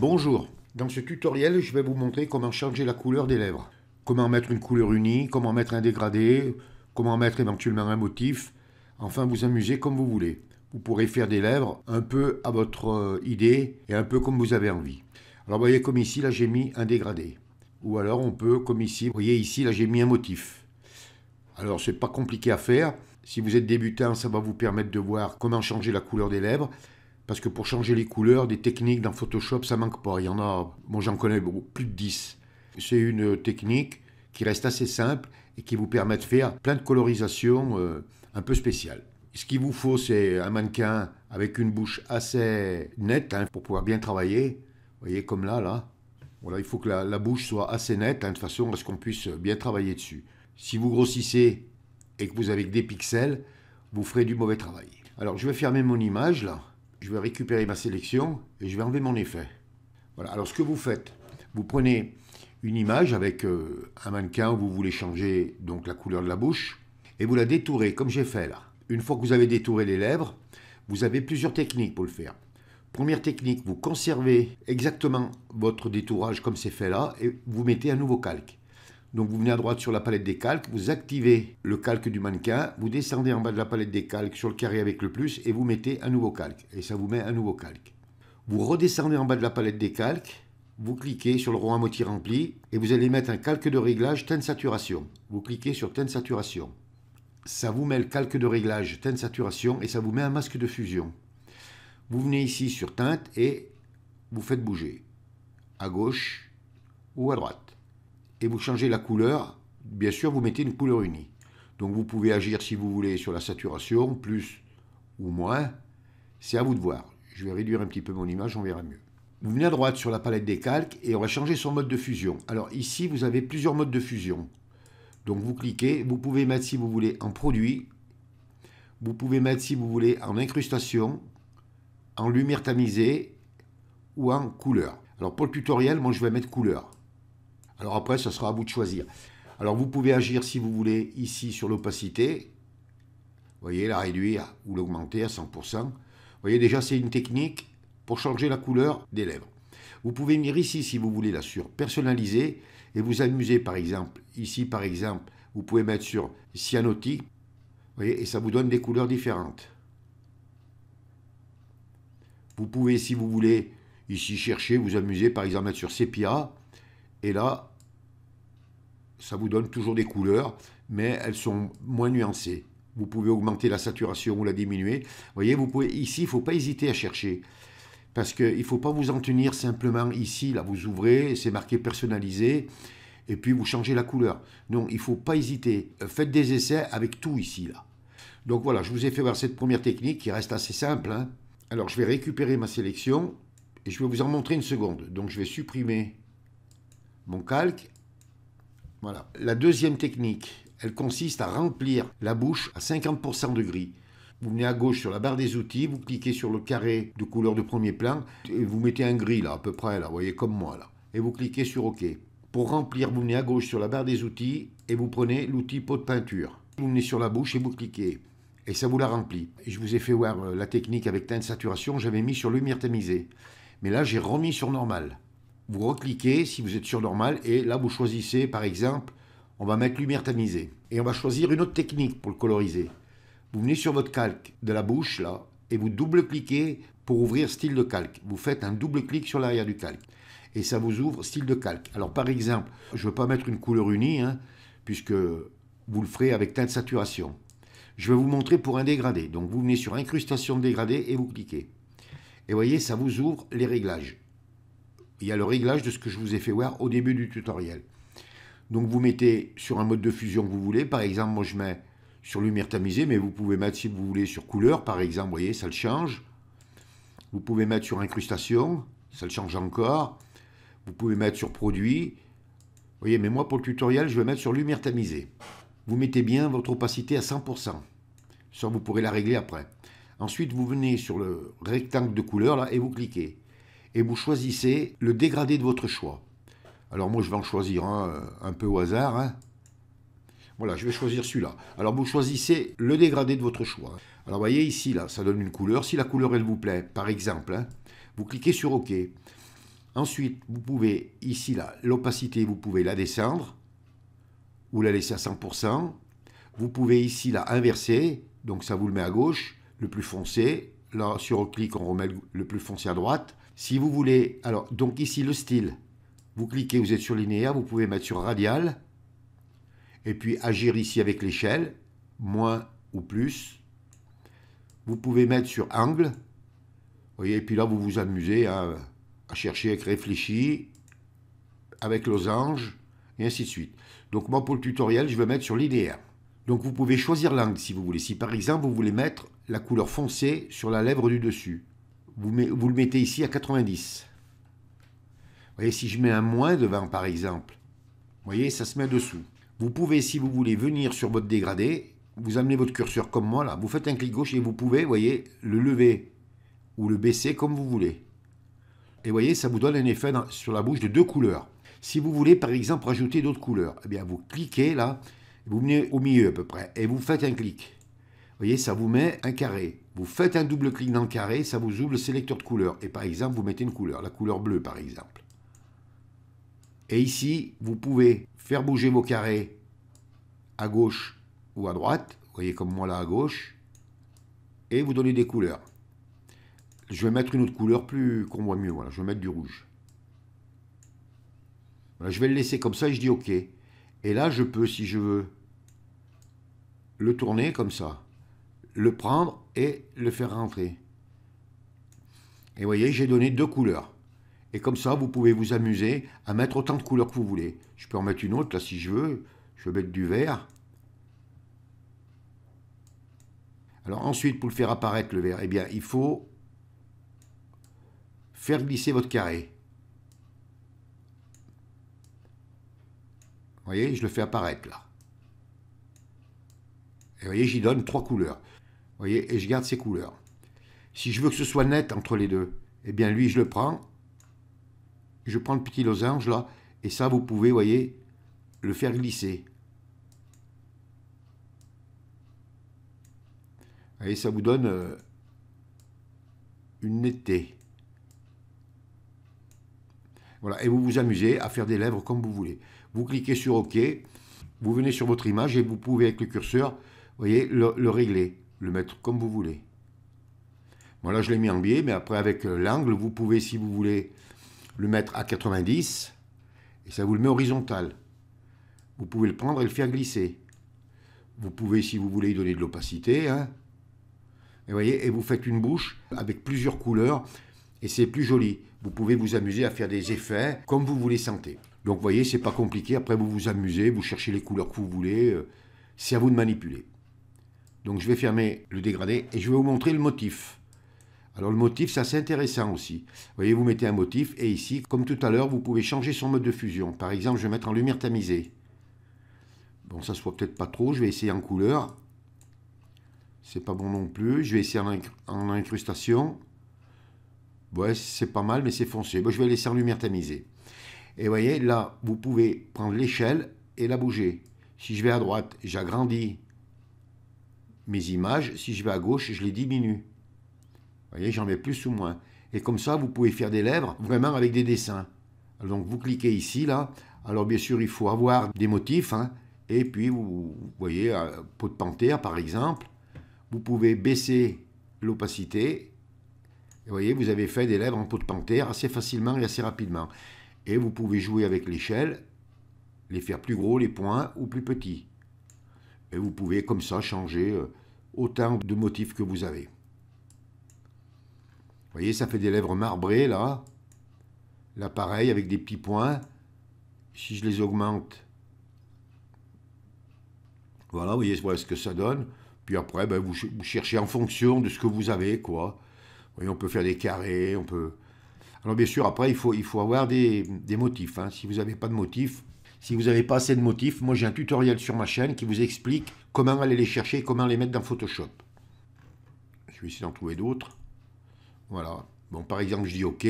Bonjour, dans ce tutoriel je vais vous montrer comment changer la couleur des lèvres. Comment mettre une couleur unie, comment mettre un dégradé, comment mettre éventuellement un motif. Enfin vous amusez comme vous voulez. Vous pourrez faire des lèvres un peu à votre euh, idée et un peu comme vous avez envie. Alors voyez comme ici là j'ai mis un dégradé. Ou alors on peut comme ici, vous voyez ici là j'ai mis un motif. Alors c'est pas compliqué à faire. Si vous êtes débutant ça va vous permettre de voir comment changer la couleur des lèvres parce que pour changer les couleurs, des techniques dans Photoshop, ça manque pas. Il y en a, moi j'en connais plus de 10. C'est une euh, technique qui reste assez simple et qui vous permet de faire plein de colorisations euh, un peu spéciales. Ce qu'il vous faut, c'est un mannequin avec une bouche assez nette hein, pour pouvoir bien travailler. Vous voyez, comme là, là. Voilà, il faut que la, bouche soit assez nette, hein, de façon à ce qu'on puisse euh, bien travailler dessus. Si vous grossissez et que vous avez que des pixels, vous ferez du mauvais travail. Alors, je vais fermer mon image, là je vais récupérer ma sélection et je vais enlever mon effet. Voilà. Alors ce que vous faites, vous prenez une image avec euh, un mannequin où vous voulez changer donc la couleur de la bouche et vous la détourez comme j'ai fait là. Une fois que vous avez détouré les lèvres, vous avez plusieurs techniques pour le faire. Première technique, vous conservez exactement votre détourage comme c'est fait là et vous mettez un nouveau calque. Donc vous venez à droite sur la palette des calques, vous activez le calque du mannequin, vous descendez en bas de la palette des calques sur le carré avec le plus et vous mettez un nouveau calque. Et ça vous met un nouveau calque. Vous redescendez en bas de la palette des calques, vous cliquez sur le rond à moitié rempli et vous allez mettre un calque de réglage teinte saturation. Vous cliquez sur teinte saturation. Ça vous met le calque de réglage teinte saturation et ça vous met un masque de fusion. Vous venez ici sur teinte et vous faites bouger à gauche ou à droite et vous changez la couleur, bien sûr, vous mettez une couleur unie. Donc vous pouvez agir, si vous voulez, sur la saturation, plus ou moins. C'est à vous de voir. Je vais réduire un petit peu mon image, on verra mieux. Vous venez à droite sur la palette des calques et on va changer son mode de fusion. Alors ici, vous avez plusieurs modes de fusion. Donc vous cliquez, vous pouvez mettre si vous voulez en produit, vous pouvez mettre si vous voulez en incrustation, en lumière tamisée ou en couleur. Alors pour le tutoriel, moi je vais mettre couleur. Alors après, ce sera à vous de choisir. Alors vous pouvez agir si vous voulez ici sur l'opacité, voyez, la réduire ou l'augmenter à 100%. Vous voyez déjà, c'est une technique pour changer la couleur des lèvres. Vous pouvez venir ici si vous voulez la sur personnaliser et vous amuser par exemple. Ici par exemple, vous pouvez mettre sur Vous voyez, et ça vous donne des couleurs différentes. Vous pouvez si vous voulez ici chercher, vous amuser par exemple mettre sur sépia et là ça vous donne toujours des couleurs, mais elles sont moins nuancées. Vous pouvez augmenter la saturation ou la diminuer. Vous voyez, vous pouvez, ici, il ne faut pas hésiter à chercher. Parce qu'il ne faut pas vous en tenir simplement ici. Là, vous ouvrez, c'est marqué personnalisé, et puis vous changez la couleur. Non, il ne faut pas hésiter. Faites des essais avec tout ici, là. Donc voilà, je vous ai fait voir cette première technique qui reste assez simple. Hein. Alors, je vais récupérer ma sélection et je vais vous en montrer une seconde. Donc, je vais supprimer mon calque voilà. La deuxième technique, elle consiste à remplir la bouche à 50% de gris. Vous venez à gauche sur la barre des outils, vous cliquez sur le carré de couleur de premier plan et vous mettez un gris là, à peu près là, vous voyez comme moi là. Et vous cliquez sur OK. Pour remplir, vous venez à gauche sur la barre des outils et vous prenez l'outil pot de peinture. Vous venez sur la bouche et vous cliquez. Et ça vous la remplit. je vous ai fait voir euh, la technique avec teinte saturation, j'avais mis sur lumière tamisée. Mais là, j'ai remis sur normal vous recliquez si vous êtes sur normal et là vous choisissez par exemple on va mettre lumière tamisée et on va choisir une autre technique pour le coloriser. Vous venez sur votre calque de la bouche là et vous double-cliquez pour ouvrir style de calque. Vous faites un double clic sur l'arrière du calque et ça vous ouvre style de calque. Alors par exemple, je ne veux pas mettre une couleur unie hein, puisque vous le ferez avec teinte saturation. Je vais vous montrer pour un dégradé. Donc vous venez sur incrustation de dégradé et vous cliquez. Et voyez, ça vous ouvre les réglages il y a le réglage de ce que je vous ai fait voir au début du tutoriel. Donc vous mettez sur un mode de fusion que vous voulez. Par exemple, moi je mets sur lumière tamisée, mais vous pouvez mettre si vous voulez sur couleur, par exemple, vous voyez, ça le change. Vous pouvez mettre sur incrustation, ça le change encore. Vous pouvez mettre sur produit. Vous voyez, mais moi pour le tutoriel, je vais mettre sur lumière tamisée. Vous mettez bien votre opacité à 100%. Ça, vous pourrez la régler après. Ensuite, vous venez sur le rectangle de couleur là et vous cliquez et vous choisissez le dégradé de votre choix. Alors moi je vais en choisir un euh, peu au hasard. Hein. Voilà, je vais choisir celui-là. Alors vous choisissez le dégradé de votre choix. Alors vous voyez ici, là, ça donne une couleur. Si la couleur, elle vous plaît, par exemple, hein, vous cliquez sur OK. Ensuite, vous pouvez, ici, là, l'opacité, vous pouvez la descendre ou la laisser à 100%. Vous pouvez ici, la inverser. Donc ça vous le met à gauche, le plus foncé. Là, sur le clic, on remet le plus foncé à droite. Si vous voulez, alors, donc ici le style, vous cliquez, vous êtes sur linéaire, vous pouvez mettre sur radial, et puis agir ici avec l'échelle, moins ou plus. Vous pouvez mettre sur angle, voyez, et puis là vous vous amusez à, hein, à chercher avec réfléchi, avec losange, et ainsi de suite. Donc moi pour le tutoriel, je vais mettre sur linéaire. Donc vous pouvez choisir l'angle si vous voulez. Si par exemple vous voulez mettre la couleur foncée sur la lèvre du dessus, vous, le mettez ici à 90. Vous voyez, si je mets un moins devant, par exemple, voyez, ça se met dessous. Vous pouvez, si vous voulez, venir sur votre dégradé, vous amenez votre curseur comme moi, là, vous faites un clic gauche et vous pouvez, vous voyez, le lever ou le baisser comme vous voulez. Et vous voyez, ça vous donne un effet sur la bouche de deux couleurs. Si vous voulez, par exemple, rajouter d'autres couleurs, eh bien, vous cliquez là, vous venez au milieu à peu près, et vous faites un clic voyez, ça vous met un carré. Vous faites un double clic dans le carré, ça vous ouvre le sélecteur de couleurs. Et par exemple, vous mettez une couleur, la couleur bleue par exemple. Et ici, vous pouvez faire bouger vos carrés à gauche ou à droite. Vous voyez comme moi là à gauche. Et vous donnez des couleurs. Je vais mettre une autre couleur plus qu'on voit mieux. Voilà, je vais mettre du rouge. je vais le laisser comme ça et je dis OK. Et là, je peux, si je veux, le tourner comme ça le prendre et le faire rentrer. Et vous voyez, j'ai donné deux couleurs. Et comme ça, vous pouvez vous amuser à mettre autant de couleurs que vous voulez. Je peux en mettre une autre, là, si je veux. Je vais mettre du vert. Alors ensuite, pour le faire apparaître, le vert, eh bien, il faut faire glisser votre carré. Vous voyez, je le fais apparaître, là. Et vous voyez, j'y donne trois couleurs voyez, et je garde ces couleurs. Si je veux que ce soit net entre les deux, eh bien lui, je le prends. Je prends le petit losange là, et ça, vous pouvez, voyez, le faire glisser. Et ça vous donne euh, une netteté. Voilà, et vous vous amusez à faire des lèvres comme vous voulez. Vous cliquez sur OK, vous venez sur votre image et vous pouvez avec le curseur, voyez, le régler le mettre comme vous voulez. Moi, là, je l'ai mis en biais, mais après, avec euh, l'angle, vous pouvez, si vous voulez, le mettre à 90, et ça vous le met horizontal. Vous pouvez le prendre et le faire glisser. Vous pouvez, si vous voulez, y donner de l'opacité. Hein. Et, voyez, et vous faites une bouche avec plusieurs couleurs, et c'est plus joli. Vous pouvez vous amuser à faire des effets comme vous voulez santé Donc, vous voyez, c'est pas compliqué. Après, vous vous amusez, vous cherchez les couleurs que vous voulez. Euh, c'est à vous de manipuler. Donc je vais fermer le dégradé et je vais vous montrer le motif. Alors le motif, ça c'est intéressant aussi. Vous voyez, vous mettez un motif et ici, comme tout à l'heure, vous pouvez changer son mode de fusion. Par exemple, je vais mettre en lumière tamisée. Bon, ça se voit peut-être pas trop, je vais essayer en couleur. C'est pas bon non plus. Je vais essayer en, incrustation. Ouais, c'est pas mal, mais c'est foncé. je vais laisser en lumière tamisée. Et vous voyez, là, vous pouvez prendre l'échelle et la bouger. Si je vais à droite, j'agrandis mes images, si je vais à gauche, je les diminue. Vous voyez, j'en mets plus ou moins. Et comme ça, vous pouvez faire des lèvres vraiment avec des dessins. Donc vous cliquez ici, là. Alors bien sûr, il faut avoir des motifs. Hein. Et puis, vous, vous voyez, euh, peau de panthère, par exemple. Vous pouvez baisser l'opacité. Vous voyez, vous avez fait des lèvres en peau de panthère assez facilement et assez rapidement. Et vous pouvez jouer avec l'échelle, les faire plus gros les points ou plus petits. Et vous pouvez comme ça changer euh, autant de motifs que vous avez. Vous voyez, ça fait des lèvres marbrées là. l'appareil avec des petits points. Si je les augmente, voilà, vous voyez ce que ça donne. Puis après, ben, vous, cherchez en fonction de ce que vous avez, quoi. Vous voyez, on peut faire des carrés, on peut... Alors bien sûr, après, il faut, il faut avoir des, motifs. Hein. Si vous n'avez pas de motifs, si vous n'avez pas assez de motifs, moi j'ai un tutoriel sur ma chaîne qui vous explique comment aller les chercher et comment les mettre dans Photoshop. Je vais essayer d'en trouver d'autres. Voilà. Bon, par exemple, je dis OK.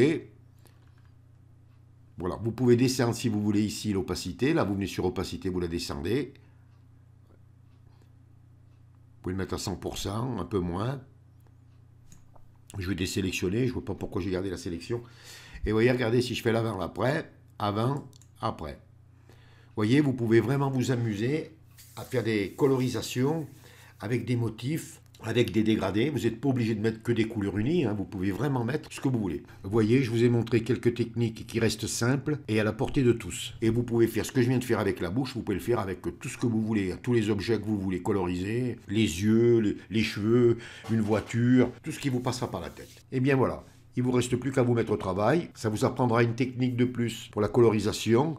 Voilà, vous pouvez descendre si vous voulez ici l'opacité. Là, vous venez sur opacité, vous la descendez. Vous pouvez le mettre à 100%, un peu moins. Je vais désélectionner, je ne vois pas pourquoi j'ai gardé la sélection. Et vous voyez, regardez si je fais l'avant, l'après, avant, après voyez, vous pouvez vraiment vous amuser à faire des colorisations avec des motifs, avec des dégradés. Vous n'êtes pas obligé de mettre que des couleurs unies, hein. vous pouvez vraiment mettre ce que vous voulez. Vous voyez, je vous ai montré quelques techniques qui restent simples et à la portée de tous. Et vous pouvez faire ce que je viens de faire avec la bouche, vous pouvez le faire avec tout ce que vous voulez, tous les objets que vous voulez coloriser, les yeux, les, cheveux, une voiture, tout ce qui vous passera par la tête. Et eh bien voilà, il vous reste plus qu'à vous mettre au travail. Ça vous apprendra une technique de plus pour la colorisation.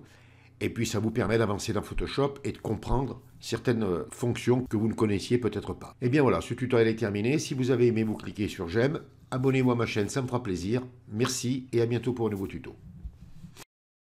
Et puis ça vous permet d'avancer dans Photoshop et de comprendre certaines euh, fonctions que vous ne connaissiez peut-être pas. Et eh bien voilà, ce tutoriel est terminé. Si vous avez aimé, vous cliquez sur j'aime. Abonnez-vous à ma chaîne, ça me fera plaisir. Merci et à bientôt pour un nouveau tuto.